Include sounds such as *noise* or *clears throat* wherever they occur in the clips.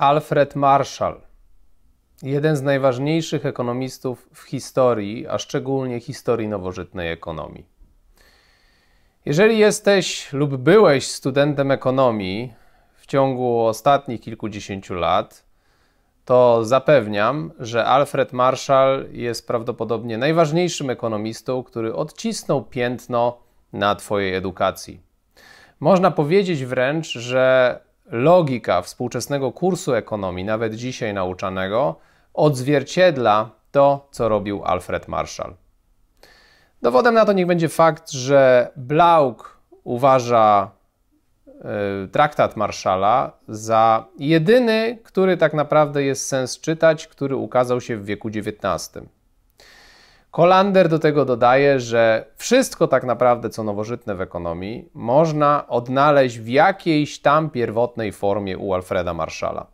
Alfred Marshall, jeden z najważniejszych ekonomistów w historii, a szczególnie historii nowożytnej ekonomii. Jeżeli jesteś lub byłeś studentem ekonomii w ciągu ostatnich kilkudziesięciu lat, to zapewniam, że Alfred Marshall jest prawdopodobnie najważniejszym ekonomistą, który odcisnął piętno na Twojej edukacji. Można powiedzieć wręcz, że logika współczesnego kursu ekonomii, nawet dzisiaj nauczanego, odzwierciedla to, co robił Alfred Marshall. Dowodem na to niech będzie fakt, że Blauk uważa y, traktat Marszala za jedyny, który tak naprawdę jest sens czytać, który ukazał się w wieku XIX. Kolander do tego dodaje, że wszystko tak naprawdę, co nowożytne w ekonomii, można odnaleźć w jakiejś tam pierwotnej formie u Alfreda Marszala.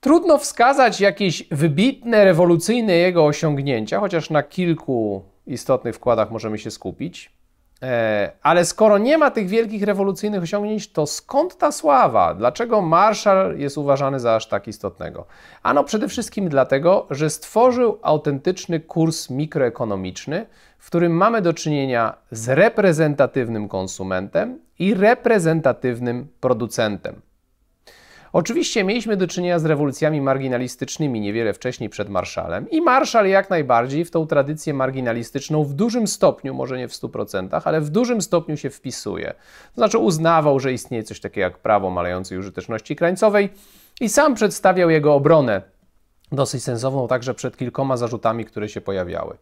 Trudno wskazać jakieś wybitne, rewolucyjne jego osiągnięcia, chociaż na kilku istotnych wkładach możemy się skupić. E, ale skoro nie ma tych wielkich rewolucyjnych osiągnięć, to skąd ta sława? Dlaczego Marshall jest uważany za aż tak istotnego? Ano przede wszystkim dlatego, że stworzył autentyczny kurs mikroekonomiczny, w którym mamy do czynienia z reprezentatywnym konsumentem i reprezentatywnym producentem. Oczywiście mieliśmy do czynienia z rewolucjami marginalistycznymi niewiele wcześniej przed Marszalem i Marszal jak najbardziej w tą tradycję marginalistyczną w dużym stopniu, może nie w 100%, ale w dużym stopniu się wpisuje. To znaczy uznawał, że istnieje coś takiego jak prawo malejącej użyteczności krańcowej i sam przedstawiał jego obronę dosyć sensowną także przed kilkoma zarzutami, które się pojawiały.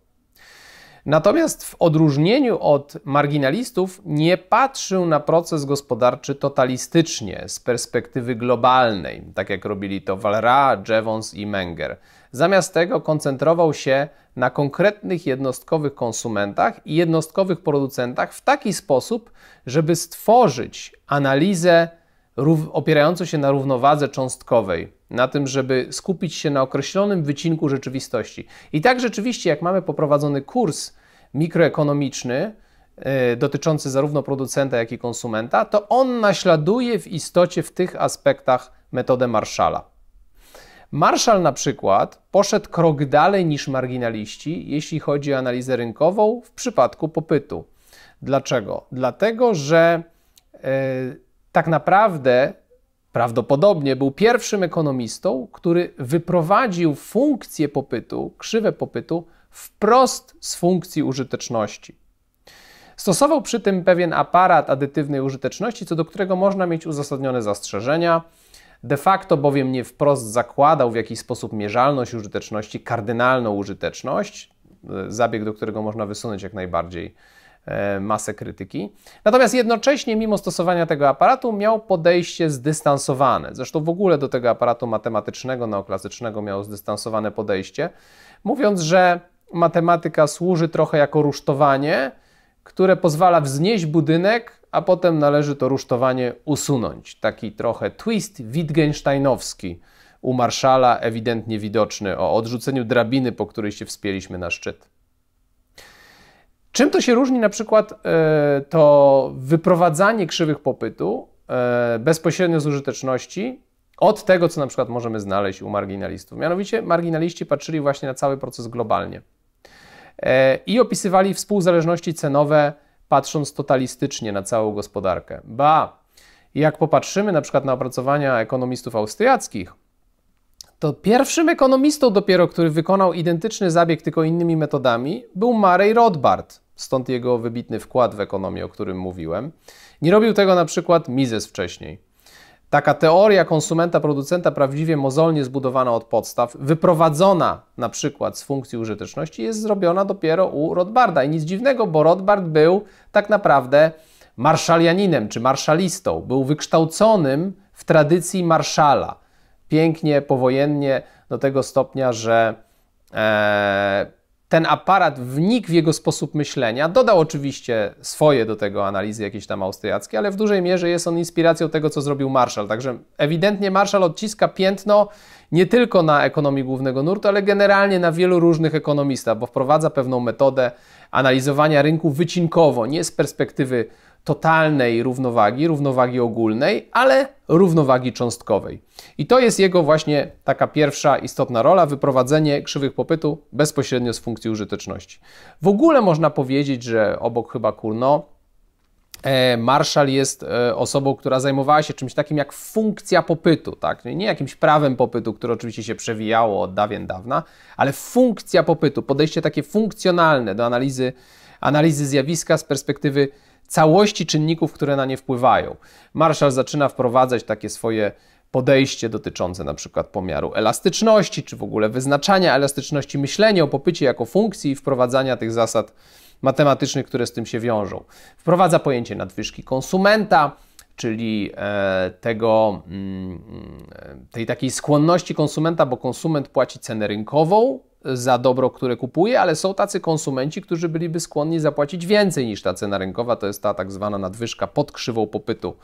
Natomiast w odróżnieniu od marginalistów nie patrzył na proces gospodarczy totalistycznie z perspektywy globalnej, tak jak robili to Valera, Jevons i Menger. Zamiast tego koncentrował się na konkretnych jednostkowych konsumentach i jednostkowych producentach w taki sposób, żeby stworzyć analizę opierającą się na równowadze cząstkowej na tym, żeby skupić się na określonym wycinku rzeczywistości. I tak rzeczywiście, jak mamy poprowadzony kurs mikroekonomiczny e, dotyczący zarówno producenta, jak i konsumenta, to on naśladuje w istocie w tych aspektach metodę Marszala. Marszal na przykład poszedł krok dalej niż marginaliści, jeśli chodzi o analizę rynkową w przypadku popytu. Dlaczego? Dlatego, że yy, tak naprawdę Prawdopodobnie był pierwszym ekonomistą, który wyprowadził funkcję popytu, krzywę popytu, wprost z funkcji użyteczności. Stosował przy tym pewien aparat adytywnej użyteczności, co do którego można mieć uzasadnione zastrzeżenia. De facto bowiem nie wprost zakładał w jakiś sposób mierzalność użyteczności, kardynalną użyteczność, e, zabieg, do którego można wysunąć jak najbardziej E, masę krytyki. Natomiast jednocześnie, mimo stosowania tego aparatu, miał podejście zdystansowane. Zresztą w ogóle do tego aparatu matematycznego, neoklasycznego miał zdystansowane podejście, mówiąc, że matematyka służy trochę jako rusztowanie, które pozwala wznieść budynek, a potem należy to rusztowanie usunąć. Taki trochę twist Wittgensteinowski u Marszala, ewidentnie widoczny, o odrzuceniu drabiny, po której się wspięliśmy na szczyt. Czym to się różni na przykład e, to wyprowadzanie krzywych popytu e, bezpośrednio z użyteczności od tego, co na przykład możemy znaleźć u marginalistów? Mianowicie marginaliści patrzyli właśnie na cały proces globalnie e, i opisywali współzależności cenowe, patrząc totalistycznie na całą gospodarkę. Ba, jak popatrzymy na przykład na opracowania ekonomistów austriackich, to pierwszym ekonomistą dopiero, który wykonał identyczny zabieg tylko innymi metodami, był Murray Rothbard. Stąd jego wybitny wkład w ekonomię, o którym mówiłem. Nie robił tego na przykład Mises wcześniej. Taka teoria konsumenta-producenta prawdziwie mozolnie zbudowana od podstaw, wyprowadzona na przykład z funkcji użyteczności, jest zrobiona dopiero u Rothbarda. I nic dziwnego, bo Rothbard był tak naprawdę marszalianinem czy marszalistą. Był wykształconym w tradycji marszala pięknie, powojennie, do tego stopnia, że e, ten aparat wnikł w jego sposób myślenia. Dodał oczywiście swoje do tego analizy jakieś tam austriackie, ale w dużej mierze jest on inspiracją tego, co zrobił Marshall. Także ewidentnie Marshall odciska piętno nie tylko na ekonomii głównego nurtu, ale generalnie na wielu różnych ekonomistach, bo wprowadza pewną metodę analizowania rynku wycinkowo, nie z perspektywy totalnej równowagi, równowagi ogólnej, ale równowagi cząstkowej. I to jest jego właśnie taka pierwsza istotna rola wyprowadzenie krzywych popytu bezpośrednio z funkcji użyteczności. W ogóle można powiedzieć, że obok chyba kurno e, Marszal jest e, osobą, która zajmowała się czymś takim jak funkcja popytu, tak? nie jakimś prawem popytu, które oczywiście się przewijało od dawien dawna, ale funkcja popytu, podejście takie funkcjonalne do analizy, analizy zjawiska z perspektywy całości czynników, które na nie wpływają. Marshall zaczyna wprowadzać takie swoje podejście dotyczące na przykład pomiaru elastyczności, czy w ogóle wyznaczania elastyczności, myślenia o popycie jako funkcji i wprowadzania tych zasad matematycznych, które z tym się wiążą. Wprowadza pojęcie nadwyżki konsumenta, czyli e, tego, mm, tej takiej skłonności konsumenta, bo konsument płaci cenę rynkową za dobro, które kupuje, ale są tacy konsumenci, którzy byliby skłonni zapłacić więcej niż ta cena rynkowa, to jest ta tak zwana nadwyżka pod krzywą popytu,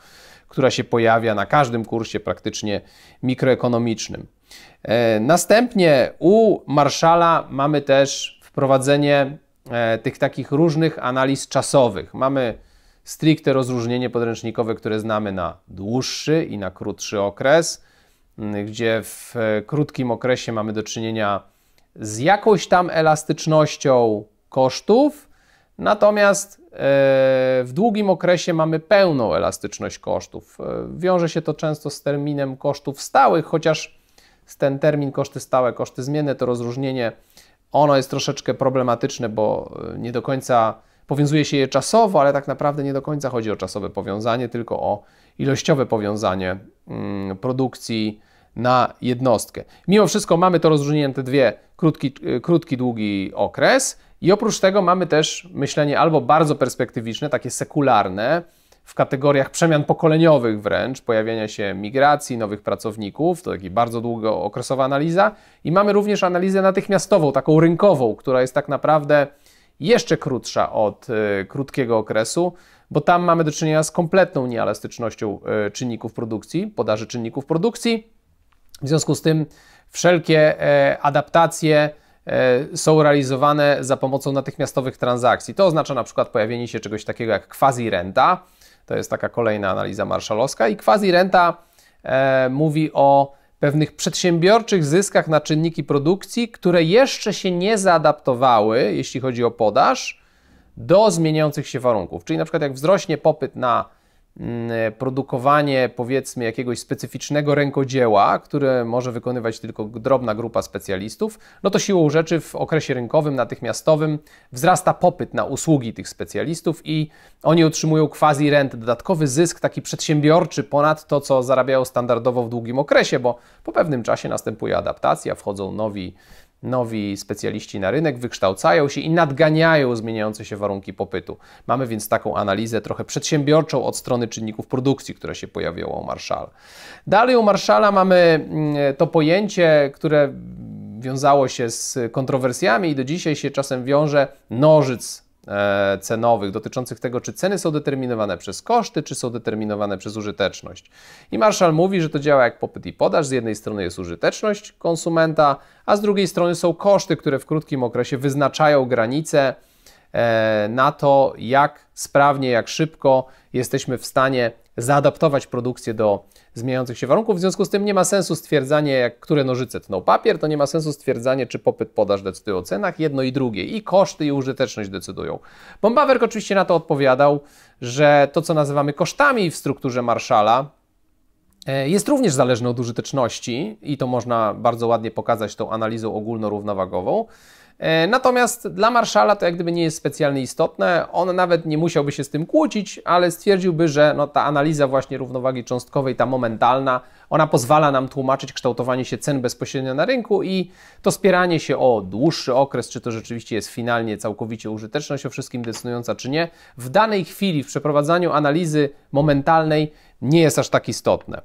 która się pojawia na każdym kursie praktycznie mikroekonomicznym. E, następnie u Marszala mamy też wprowadzenie e, tych takich różnych analiz czasowych. Mamy stricte rozróżnienie podręcznikowe, które znamy na dłuższy i na krótszy okres, mm, gdzie w e, krótkim okresie mamy do czynienia z jakąś tam elastycznością kosztów, natomiast e, w długim okresie mamy pełną elastyczność kosztów. E, wiąże się to często z terminem kosztów stałych, chociaż ten termin koszty stałe, koszty zmienne, to rozróżnienie, ono jest troszeczkę problematyczne, bo nie do końca Powiązuje się je czasowo, ale tak naprawdę nie do końca chodzi o czasowe powiązanie, tylko o ilościowe powiązanie mm, produkcji na jednostkę. Mimo wszystko mamy to rozróżnienie te dwie, krótki, y, krótki, długi okres i oprócz tego mamy też myślenie albo bardzo perspektywiczne, takie sekularne, w kategoriach przemian pokoleniowych wręcz, pojawienia się migracji, nowych pracowników, to taki bardzo długookresowa analiza i mamy również analizę natychmiastową, taką rynkową, która jest tak naprawdę jeszcze krótsza od e, krótkiego okresu, bo tam mamy do czynienia z kompletną nieelastycznością e, czynników produkcji, podaży czynników produkcji. W związku z tym wszelkie e, adaptacje są realizowane za pomocą natychmiastowych transakcji. To oznacza na przykład pojawienie się czegoś takiego jak quasi-renta, to jest taka kolejna analiza marszalowska i quasi-renta mówi o pewnych przedsiębiorczych zyskach na czynniki produkcji, które jeszcze się nie zaadaptowały, jeśli chodzi o podaż, do zmieniających się warunków. Czyli na przykład jak wzrośnie popyt na Mm, e, produkowanie powiedzmy jakiegoś specyficznego rękodzieła, które może wykonywać tylko drobna grupa specjalistów, no to siłą rzeczy w okresie rynkowym, natychmiastowym wzrasta popyt na usługi tych specjalistów i oni otrzymują quasi rent, dodatkowy zysk taki przedsiębiorczy ponad to, co zarabiają standardowo w długim okresie, bo po pewnym czasie następuje adaptacja, wchodzą nowi Nowi specjaliści na rynek wykształcają się i nadganiają zmieniające się warunki popytu. Mamy więc taką analizę trochę przedsiębiorczą od strony czynników produkcji, które się pojawiają u Marszala. Dalej u Marszala mamy mm, e, to pojęcie, które wiązało się z kontrowersjami i do dzisiaj się czasem wiąże nożyc E, cenowych dotyczących tego, czy ceny są determinowane przez koszty, czy są determinowane przez użyteczność. I Marshall mówi, że to działa jak popyt i podaż. Z jednej strony jest użyteczność konsumenta, a z drugiej strony są koszty, które w krótkim okresie wyznaczają granice e, na to, jak sprawnie, jak szybko jesteśmy w stanie zaadaptować produkcję do zmieniających się warunków. W związku z tym nie ma sensu stwierdzanie, jak, które nożyce tną papier, to nie ma sensu stwierdzanie, czy popyt podaż decyduje o cenach, jedno i drugie. I koszty i użyteczność decydują. Bombawerk oczywiście na to odpowiadał, że to, co nazywamy kosztami w strukturze Marszala, e, jest również zależne od użyteczności i to można bardzo ładnie pokazać tą analizą ogólnorównowagową. E, natomiast dla marszala to jak gdyby nie jest specjalnie istotne. On nawet nie musiałby się z tym kłócić, ale stwierdziłby, że no, ta analiza właśnie równowagi cząstkowej, ta momentalna, ona pozwala nam tłumaczyć kształtowanie się cen bezpośrednio na rynku i to spieranie się o dłuższy okres, czy to rzeczywiście jest finalnie całkowicie użyteczność o wszystkim decydująca, czy nie, w danej chwili w przeprowadzaniu analizy momentalnej nie jest aż tak istotne.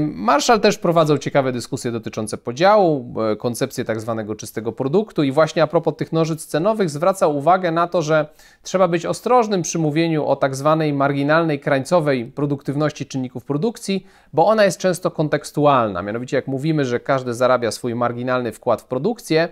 Marshall też prowadzał ciekawe dyskusje dotyczące podziału, e, koncepcję tak zwanego czystego produktu i właśnie a propos tych nożyc cenowych zwracał uwagę na to, że trzeba być ostrożnym przy mówieniu o tak zwanej marginalnej, krańcowej produktywności czynników produkcji, bo ona jest często kontekstualna. Mianowicie jak mówimy, że każdy zarabia swój marginalny wkład w produkcję,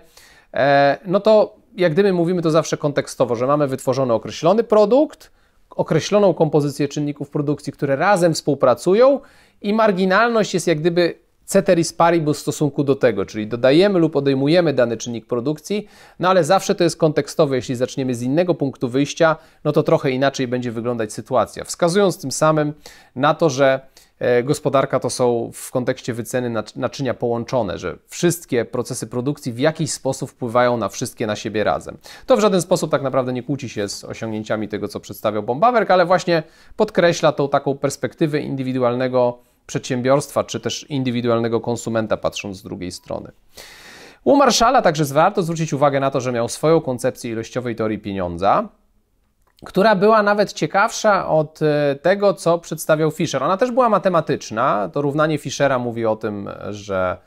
e, no to jak gdyby mówimy to zawsze kontekstowo, że mamy wytworzony określony produkt, określoną kompozycję czynników produkcji, które razem współpracują i marginalność jest jak gdyby ceteris paribus w stosunku do tego, czyli dodajemy lub odejmujemy dany czynnik produkcji, no ale zawsze to jest kontekstowe, jeśli zaczniemy z innego punktu wyjścia, no to trochę inaczej będzie wyglądać sytuacja, wskazując tym samym na to, że E, gospodarka to są w kontekście wyceny naczynia połączone, że wszystkie procesy produkcji w jakiś sposób wpływają na wszystkie na siebie razem. To w żaden sposób tak naprawdę nie kłóci się z osiągnięciami tego, co przedstawiał Bombawerk, ale właśnie podkreśla tą taką perspektywę indywidualnego przedsiębiorstwa, czy też indywidualnego konsumenta, patrząc z drugiej strony. U Marszala także warto zwrócić uwagę na to, że miał swoją koncepcję ilościowej teorii pieniądza, która była nawet ciekawsza od e, tego, co przedstawiał Fischer. Ona też była matematyczna. To równanie Fischera mówi o tym, że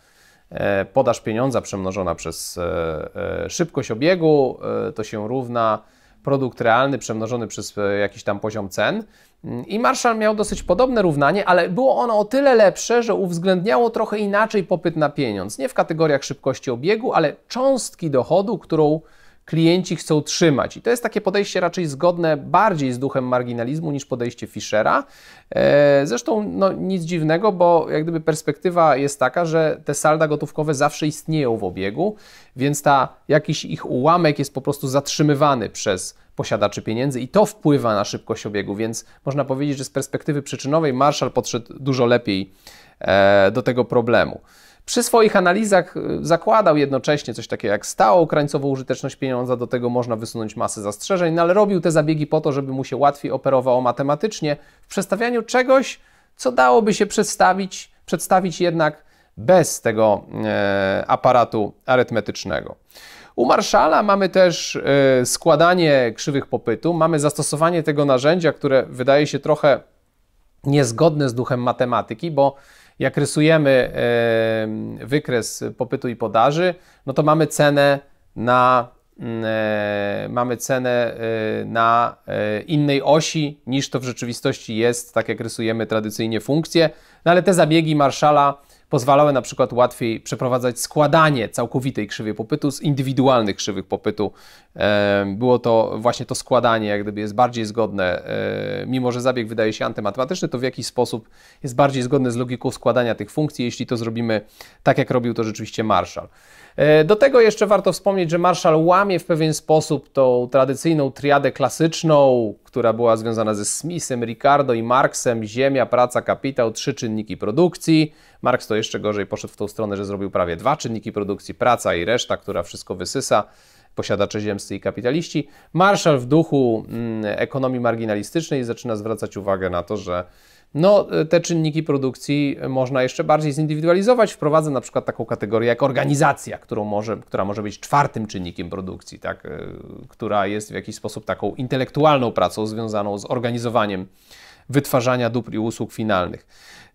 e, podaż pieniądza przemnożona przez e, szybkość obiegu to się równa produkt realny przemnożony przez jakiś tam poziom cen. Mm, I Marshall miał dosyć podobne równanie, ale było ono o tyle lepsze, że uwzględniało trochę inaczej popyt na pieniądz. Nie w kategoriach szybkości obiegu, ale cząstki dochodu, którą klienci chcą trzymać. I to jest takie podejście raczej zgodne bardziej z duchem marginalizmu niż podejście Fischera. E, zresztą no, nic dziwnego, bo jak gdyby perspektywa jest taka, że te salda gotówkowe zawsze istnieją w obiegu, więc ta, jakiś ich ułamek jest po prostu zatrzymywany przez posiadaczy pieniędzy i to wpływa na szybkość obiegu, więc można powiedzieć, że z perspektywy przyczynowej Marshall podszedł dużo lepiej e, do tego problemu. Przy swoich analizach y, zakładał jednocześnie coś takiego jak stałą krańcową użyteczność pieniądza, do tego można wysunąć masę zastrzeżeń, no ale robił te zabiegi po to, żeby mu się łatwiej operowało matematycznie w przestawianiu czegoś, co dałoby się przedstawić, przedstawić jednak bez tego e, aparatu arytmetycznego. U Marszala mamy też e, składanie krzywych popytu, mamy zastosowanie tego narzędzia, które wydaje się trochę niezgodne z duchem matematyki, bo jak rysujemy wykres popytu i podaży, no to mamy cenę na, mm, e, mamy cenę e, na e, innej osi niż to w rzeczywistości jest, tak jak rysujemy tradycyjnie funkcje. No ale te zabiegi Marszala pozwalały na przykład łatwiej przeprowadzać składanie całkowitej krzywej popytu z indywidualnych krzywych popytu. Było to właśnie to składanie, jak gdyby jest bardziej zgodne, e, mimo że zabieg wydaje się antymatematyczny, to w jakiś sposób jest bardziej zgodne z logiką składania tych funkcji, jeśli to zrobimy tak, jak robił to rzeczywiście Marshall. E, do tego jeszcze warto wspomnieć, że Marshall łamie w pewien sposób tą tradycyjną triadę klasyczną, która była związana ze Smithem, Ricardo i Marksem, ziemia, praca, kapitał, trzy czynniki produkcji. Marx to jeszcze gorzej poszedł w tą stronę, że zrobił prawie dwa czynniki produkcji, praca i reszta, która wszystko wysysa posiadacze ziemscy i kapitaliści. Marshall w duchu mm, ekonomii marginalistycznej zaczyna zwracać uwagę na to, że no, te czynniki produkcji można jeszcze bardziej zindywidualizować. Wprowadza na przykład taką kategorię jak organizacja, którą może, która może być czwartym czynnikiem produkcji, tak? Y, która jest w jakiś sposób taką intelektualną pracą związaną z organizowaniem wytwarzania dóbr i usług finalnych.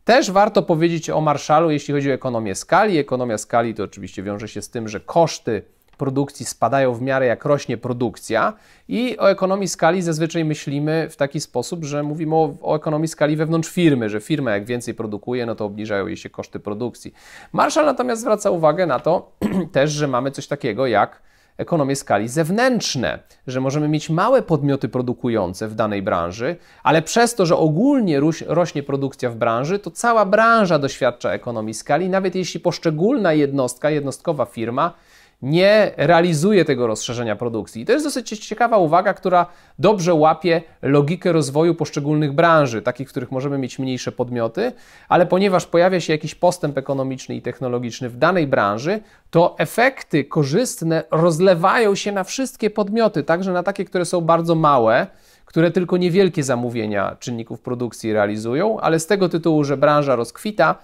Też warto powiedzieć o Marszalu, jeśli chodzi o ekonomię skali. Ekonomia skali to oczywiście wiąże się z tym, że koszty produkcji spadają w miarę jak rośnie produkcja i o ekonomii skali zazwyczaj myślimy w taki sposób, że mówimy o, o, ekonomii skali wewnątrz firmy, że firma jak więcej produkuje, no to obniżają jej się koszty produkcji. Marshall natomiast zwraca uwagę na to *clears throat* też, że mamy coś takiego jak ekonomie skali zewnętrzne, że możemy mieć małe podmioty produkujące w danej branży, ale przez to, że ogólnie rośnie produkcja w branży, to cała branża doświadcza ekonomii skali, nawet jeśli poszczególna jednostka, jednostkowa firma, nie realizuje tego rozszerzenia produkcji. I to jest dosyć ciekawa uwaga, która dobrze łapie logikę rozwoju poszczególnych branży, takich, w których możemy mieć mniejsze podmioty, ale ponieważ pojawia się jakiś postęp ekonomiczny i technologiczny w danej branży, to efekty korzystne rozlewają się na wszystkie podmioty, także na takie, które są bardzo małe które tylko niewielkie zamówienia czynników produkcji realizują, ale z tego tytułu, że branża rozkwita,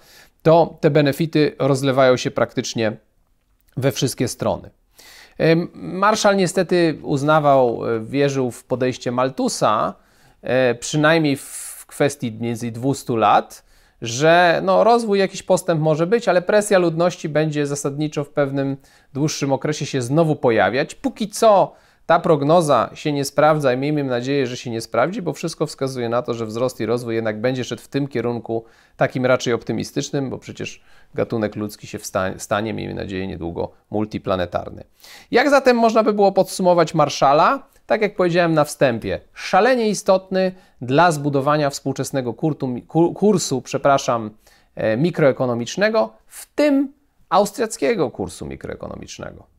to te benefity rozlewają się praktycznie we wszystkie strony. Marszal niestety uznawał, e, wierzył w podejście Maltusa, e, przynajmniej w kwestii między 200 lat, że no, rozwój, jakiś postęp może być, ale presja ludności będzie zasadniczo w pewnym dłuższym okresie się znowu pojawiać. Póki co ta prognoza się nie sprawdza i miejmy nadzieję, że się nie sprawdzi, bo wszystko wskazuje na to, że wzrost i rozwój jednak będzie szedł w tym kierunku takim raczej optymistycznym, bo przecież gatunek ludzki się stanie, miejmy nadzieję, niedługo multiplanetarny. Jak zatem można by było podsumować Marszala? Tak jak powiedziałem na wstępie, szalenie istotny dla zbudowania współczesnego kurtu, kursu, przepraszam, e, mikroekonomicznego, w tym austriackiego kursu mikroekonomicznego.